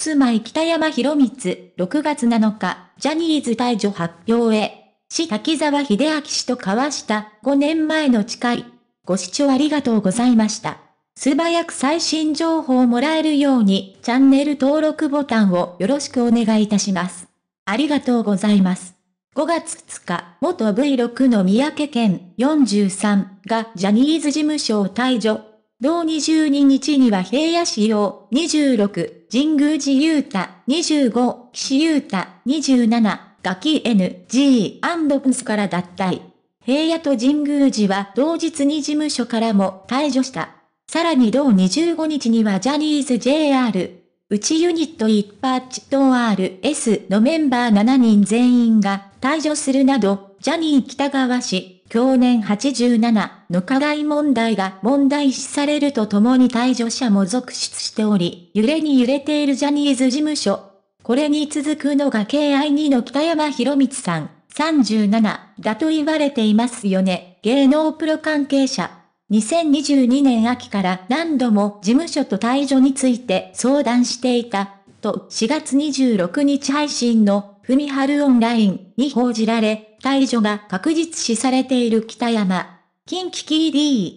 キスマイ北山博光、6月7日、ジャニーズ退場発表へ。市滝沢秀明氏と交わした5年前の誓い。ご視聴ありがとうございました。素早く最新情報をもらえるように、チャンネル登録ボタンをよろしくお願いいたします。ありがとうございます。5月2日、元 V6 の三宅健43がジャニーズ事務所を退場。同22日には平野市用26神宮寺勇太25、岸う太27、ガキ NG& プスから脱退。平野と神宮寺は同日に事務所からも退場した。さらに同25日にはジャニーズ JR、うちユニット一チと RS のメンバー7人全員が退場するなど、ジャニー北川氏、去年87の課題問題が問題視されるとともに退場者も続出しており、揺れに揺れているジャニーズ事務所。これに続くのが敬愛2の北山博光さん、37だと言われていますよね。芸能プロ関係者。2022年秋から何度も事務所と退場について相談していた、と4月26日配信の、ふみはるオンラインに報じられ、退場が確実視されている北山。近畿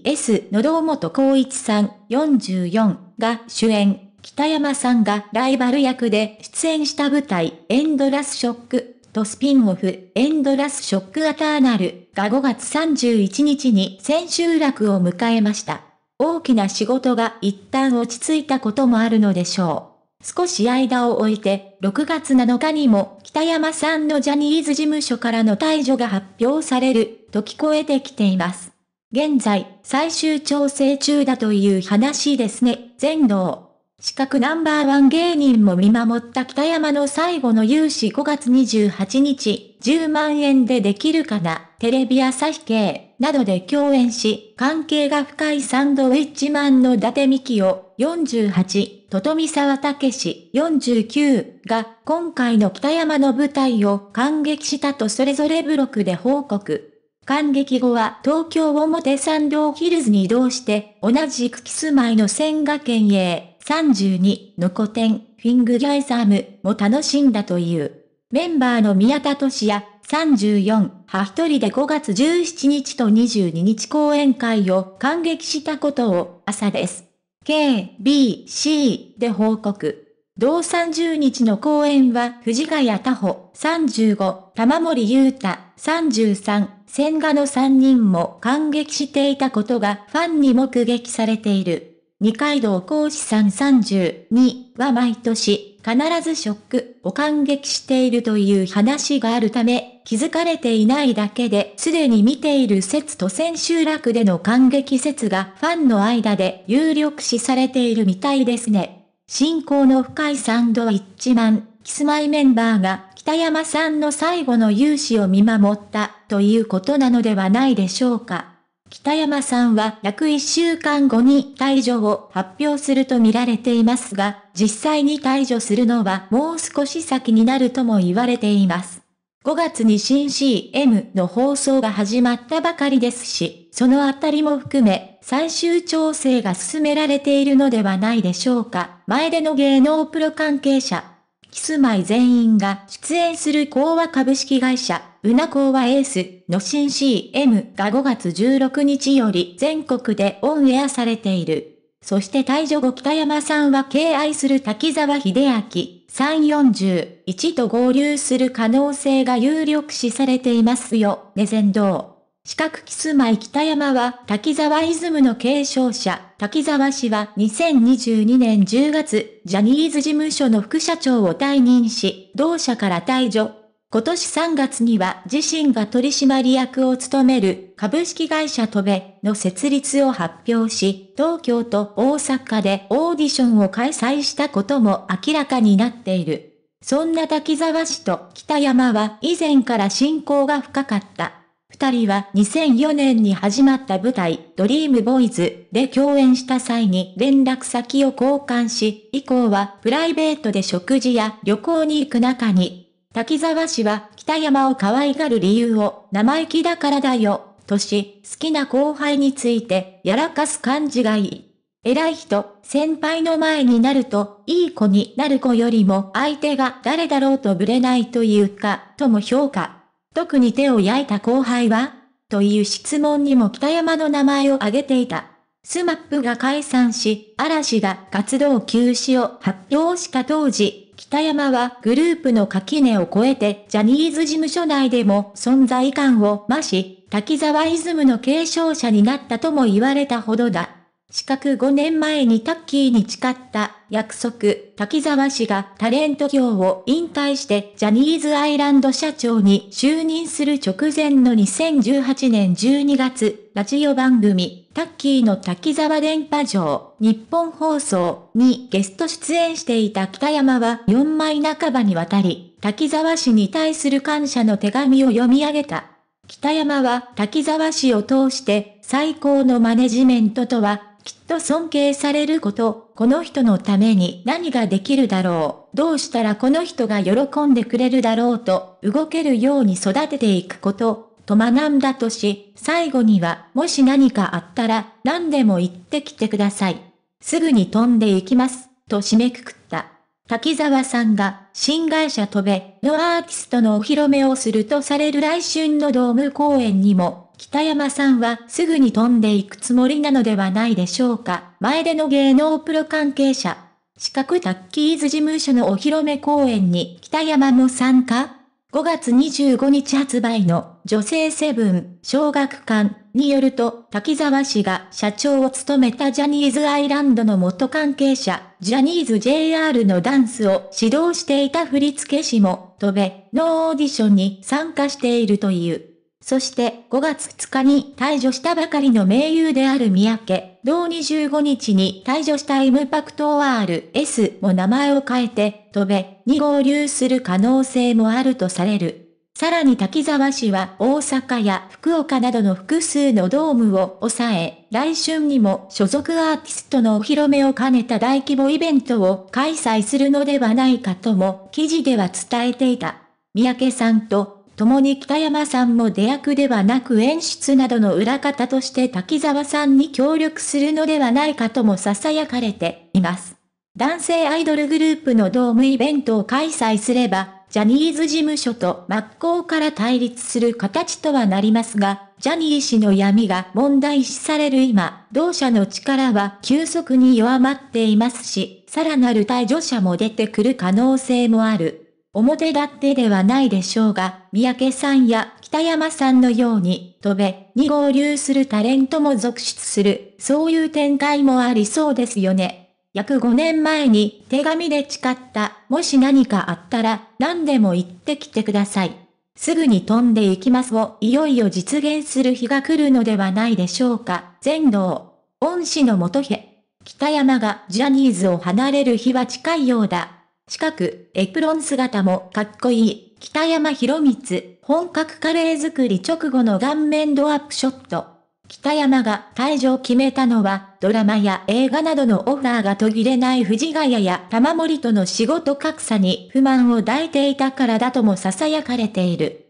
KDS の堂本光一さん44が主演、北山さんがライバル役で出演した舞台エンドラスショックとスピンオフエンドラスショックアターナルが5月31日に千秋楽を迎えました。大きな仕事が一旦落ち着いたこともあるのでしょう。少し間を置いて、6月7日にも北山さんのジャニーズ事務所からの退場が発表されると聞こえてきています。現在、最終調整中だという話ですね、全能。資格ナンバーワン芸人も見守った北山の最後の融資5月28日、10万円でできるかな、テレビ朝日系、などで共演し、関係が深いサンドウィッチマンの伊達美希を48、ととみさわたけし49が今回の北山の舞台を感激したとそれぞれブログで報告。感激後は東京表参道ヒルズに移動して同じくキスマイの千賀県営32の古典フィングライサームも楽しんだという。メンバーの宮田俊也34は一人で5月17日と22日講演会を感激したことを朝です。K、B、C で報告。同30日の公演は、藤ヶ谷多穂35、玉森裕太33、千賀の3人も感激していたことがファンに目撃されている。二階堂講師さん32は毎年、必ずショックを感激しているという話があるため、気づかれていないだけで、すでに見ている説と千秋楽での感激説がファンの間で有力視されているみたいですね。信仰の深いサンドウィッチマン、キスマイメンバーが北山さんの最後の勇姿を見守ったということなのではないでしょうか。北山さんは約1週間後に退場を発表すると見られていますが、実際に退場するのはもう少し先になるとも言われています。5月に新 CM の放送が始まったばかりですし、そのあたりも含め、最終調整が進められているのではないでしょうか。前での芸能プロ関係者、キスマイ全員が出演する講和株式会社、うな講和エースの新 CM が5月16日より全国でオンエアされている。そして退場後北山さんは敬愛する滝沢秀明、341と合流する可能性が有力視されていますよ、ね全道。四角キスマイ北山は滝沢イズムの継承者、滝沢氏は2022年10月、ジャニーズ事務所の副社長を退任し、同社から退場。今年3月には自身が取締役を務める株式会社トベの設立を発表し、東京と大阪でオーディションを開催したことも明らかになっている。そんな滝沢氏と北山は以前から親交が深かった。二人は2004年に始まった舞台、ドリームボーイズで共演した際に連絡先を交換し、以降はプライベートで食事や旅行に行く中に滝沢氏は北山を可愛がる理由を生意気だからだよ、とし、好きな後輩についてやらかす感じがいい。偉い人、先輩の前になると、いい子になる子よりも相手が誰だろうとぶれないというか、とも評価。特に手を焼いた後輩はという質問にも北山の名前を挙げていた。スマップが解散し、嵐が活動休止を発表した当時、北山はグループの垣根を越えてジャニーズ事務所内でも存在感を増し、滝沢イズムの継承者になったとも言われたほどだ。四角5年前にタッキーに誓った約束、滝沢氏がタレント業を引退してジャニーズアイランド社長に就任する直前の2018年12月、ラジオ番組、タッキーの滝沢電波城、日本放送にゲスト出演していた北山は4枚半ばにわたり、滝沢氏に対する感謝の手紙を読み上げた。北山は滝沢氏を通して最高のマネジメントとはきっと尊敬されること、この人のために何ができるだろう、どうしたらこの人が喜んでくれるだろうと、動けるように育てていくこと、と学んだとし、最後には、もし何かあったら、何でも言ってきてください。すぐに飛んでいきます、と締めくくった。滝沢さんが、新会社飛べ、のアーティストのお披露目をするとされる来春のドーム公演にも、北山さんはすぐに飛んでいくつもりなのではないでしょうか。前での芸能プロ関係者。資格タッキーズ事務所のお披露目公演に北山も参加 ?5 月25日発売の女性セブン小学館によると、滝沢氏が社長を務めたジャニーズアイランドの元関係者、ジャニーズ JR のダンスを指導していた振付師も、飛べのオーディションに参加しているという。そして5月2日に退場したばかりの盟友である三宅、同25日に退場したイムパクト RS も名前を変えて、飛べに合流する可能性もあるとされる。さらに滝沢氏は大阪や福岡などの複数のドームを抑え、来春にも所属アーティストのお披露目を兼ねた大規模イベントを開催するのではないかとも記事では伝えていた。三宅さんと共に北山さんも出役ではなく演出などの裏方として滝沢さんに協力するのではないかとも囁かれています。男性アイドルグループのドームイベントを開催すれば、ジャニーズ事務所と真っ向から対立する形とはなりますが、ジャニー氏の闇が問題視される今、同社の力は急速に弱まっていますし、さらなる退場者も出てくる可能性もある。表立ってではないでしょうが、三宅さんや北山さんのように、飛べに合流するタレントも続出する、そういう展開もありそうですよね。約5年前に手紙で誓った、もし何かあったら何でも言ってきてください。すぐに飛んでいきますをいよいよ実現する日が来るのではないでしょうか。全道。恩師の元へ。北山がジャニーズを離れる日は近いようだ。近く、エプロン姿もかっこいい、北山博光、本格カレー作り直後の顔面ドアップショット。北山が退場を決めたのは、ドラマや映画などのオファーが途切れない藤ヶ谷や玉森との仕事格差に不満を抱いていたからだとも囁かれている。